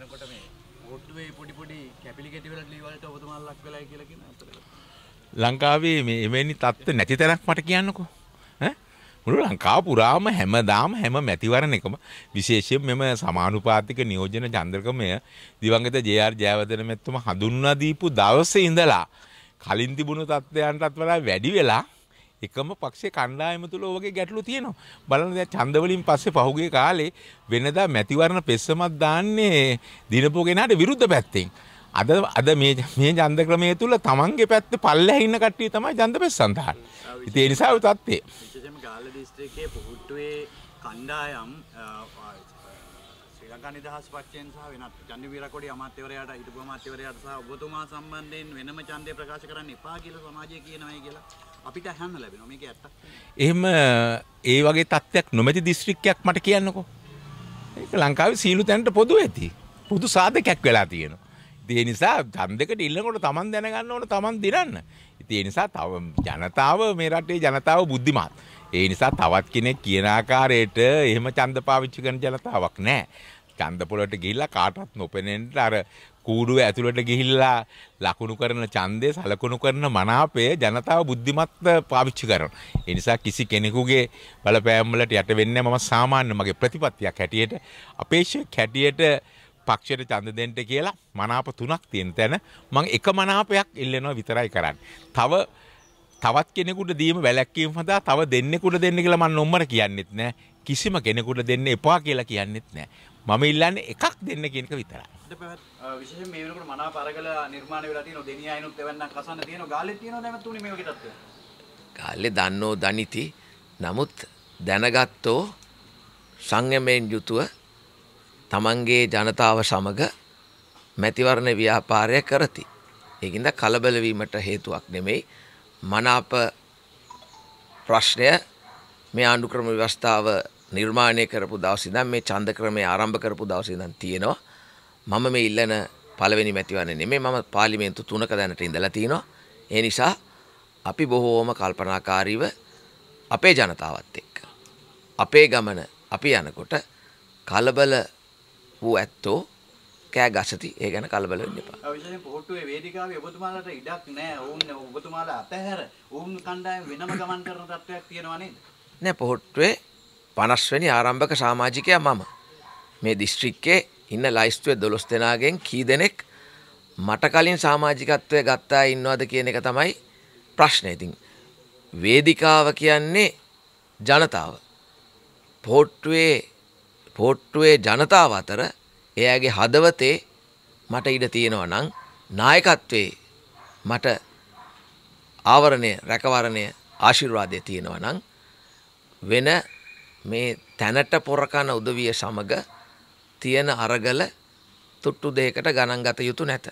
වෙනකොට මේ ගොඩ්ුවේ පොඩි පොඩි කැපිලිකෙටි වෙලා ඩිවල්ට ඔබතුමා ලක් වෙලා කියලා කියන අතට. ලංකාවේ මේ එවැනි තත්ත්ව නැති තැනක් මට කියන්නකෝ. ඈ මුළු ලංකාව පුරාම හැමදාම හැම මැතිවරණ එකම විශේෂයෙන් මෙම සමානුපාතික නියෝජන චන්ද්‍රකමය දිවංගත ජේ.ආර්. ජයවර්ධන මෙතුමා හඳුන්වා දීපු දවසේ ඉඳලා කලින් තිබුණු තත්ත්වයන්ටත් වඩා වැඩි වෙලා එකම පක්ෂේ කණ්ඩායම තුල ඔවගේ ගැටලු තියෙනවා. බලන්න දැන් ඡන්දවලින් පස්සේ පහුගිය කාලේ වෙනදා මැතිවරණ පෙස්සමක් දාන්නේ දිනපොගෙනාට විරුද්ධ පැත්තෙන්. අද අද මේ මේ ඡන්ද ක්‍රමය තුල තමන්ගේ පැත්තේ පල්ලෙහා ඉන්න කට්ටිය තමයි ඡන්ද පෙස්සම් දාන්නේ. ඉතින් ඒ නිසා ඔය තත්ත්වය. විශේෂයෙන්ම ගාල්ල දිස්ත්‍රික්කයේ පුහුට්ටුවේ කණ්ඩායම් ශ්‍රී ලංකා නිදහස් පක්ෂයෙන් සහ වෙනත් චන්දි වීරකොඩි අමාත්‍යවරයාට හිටපු අමාත්‍යවරයාට සහ ඔබතුමා සම්බන්ධයෙන් වෙනම ඡන්දය ප්‍රකාශ කරන්න එපා කියලා සමාජය කියනවායි කියලා අපිට අහන්න ලැබෙනවා මේක ඇත්ත. එහෙම ඒ වගේ තත්ත්වයක් නොමැති දිස්ත්‍රික්කයක් මට කියන්නකෝ. ඒක ලංකාවේ සීලු තැනට පොදු ඇති. පොදු සාධකයක් වෙලා තියෙනවා. ඒ නිසා ඡන්දයකට ඉල්ලනකොට Taman දැනගන්න ඕන Taman දිනන්න. ඒ නිසා තව ජනතාව මේ රටේ ජනතාව බුද්ධිමත්. ඒ නිසා තවත් කෙනෙක් කියන ආකාරයට එහෙම ඡන්ද පාවිච්චි කරන ජනතාවක් නැහැ. ඡන්ද පොළට ගිහිල්ලා කාටවත් නොපෙනෙන්න අර කූඩුව ඇතුළට ගිහිල්ලා ලකුණු කරන ඡන්දය සලකුණු කරන මනාපය ජනතාව බුද්ධිමත්ව පාවිච්චි කරනවා. ඒ නිසා කිසි කෙනෙකුගේ බලපෑම් වලට යට වෙන්නේ මම සාමාන්‍ය මගේ ප්‍රතිපත්තියක් හැටියට අපේක්ෂක හැටියට පක්ෂයට ඡන්ද දෙන්න කියලා මනාප තුනක් තියෙන තැන මම එක මනාපයක් ඉල්ලනවා විතරයි කරන්නේ. තව තවත් කෙනෙකුට දීම වැලැක්වීම හදා තව දෙන්නෙකුට දෙන්න කියලා මම නොම්මර කියන්නෙත් නෑ කිසිම කෙනෙකුට දෙන්න එපා කියලා කියන්නෙත් නෑ මම ඉල්ලන්නේ එකක් දෙන්න කියන එක විතරයි විශේෂයෙන් මේ වෙනකොට මනාප අරගල නිර්මාණය වෙලා තියෙනවා දෙනිය අයනොත් එවන්නක් අසන්න තියෙනවා ගාලේ තියෙනවා දැමත් උනේ මේ වගේ තත්ත්වය ගාලේ දන්නෝ දනිති නමුත් දැනගත්තෝ සංයමයෙන් යුතුව තමන්ගේ ජනතාව සමග මැතිවරණ ව්‍යාපාරය කරති ඒකින්ද කලබල වීමට හේතුවක් නෙමෙයි මනාප ප්‍රශ්නය මේ ආණ්ඩුක්‍රම ව්‍යවස්ථාව නිර්මාණය කරපු දවසිදම් මේ චන්ද ක්‍රමය ආරම්භ කරපු දවසිදන් තියෙනවා මම මේ ඉල්ලන පළවෙනි මැතිවන්නේ නෙමේ මම පාලිමේන්තු තුනක දැනට ඉඳලා තියෙනවා ඒ නිසා අපි බොහෝම කල්පනාකාරීව අපේ ජනතාවත් එක්ක අපේ ගමන අපි යනකොට කලබල වූ ඇත්තෝ කෑ ගසති. ඒ ගැන කලබල වෙන්න එපා. විශේෂයෙන් පොහොට්ටුවේ වේදිකාවේ ඔබතුමාලට ඉඩක් නැහැ. ඔවුන් ඔබතුමාලා අතහැර ඔවුන් කණ්ඩායම වෙනම ගමන් කරන තත්ත්වයක් තියෙනවා නේද? නෑ පොහොට්ටුවේ 50 වෙනි ආරම්භක සමාජිකයා මම. මේ දිස්ත්‍රික්කයේ ඉන්න ලයිස්තුවේ 12 දෙනාගෙන් කී දෙනෙක් මට කලින් සමාජිකත්වය ගත්තා ඉන්නවද කියන එක තමයි ප්‍රශ්නය. ඉතින් වේදිකාව කියන්නේ ජනතාව. පොට්ටුවේ පොට්ටුවේ ජනතාව අතර එයාගේ හදවතේ මට ඉඩ තියෙනවා නම් නායකත්වයේ මට ආවරණය රැකවරණය ආශිර්වාදය තියෙනවා නම් වෙන මේ තැනට පොරකන උදවිය සමග තියෙන අරගල තුට්ටු දෙයකට ගණන් ගත යුතු නැත.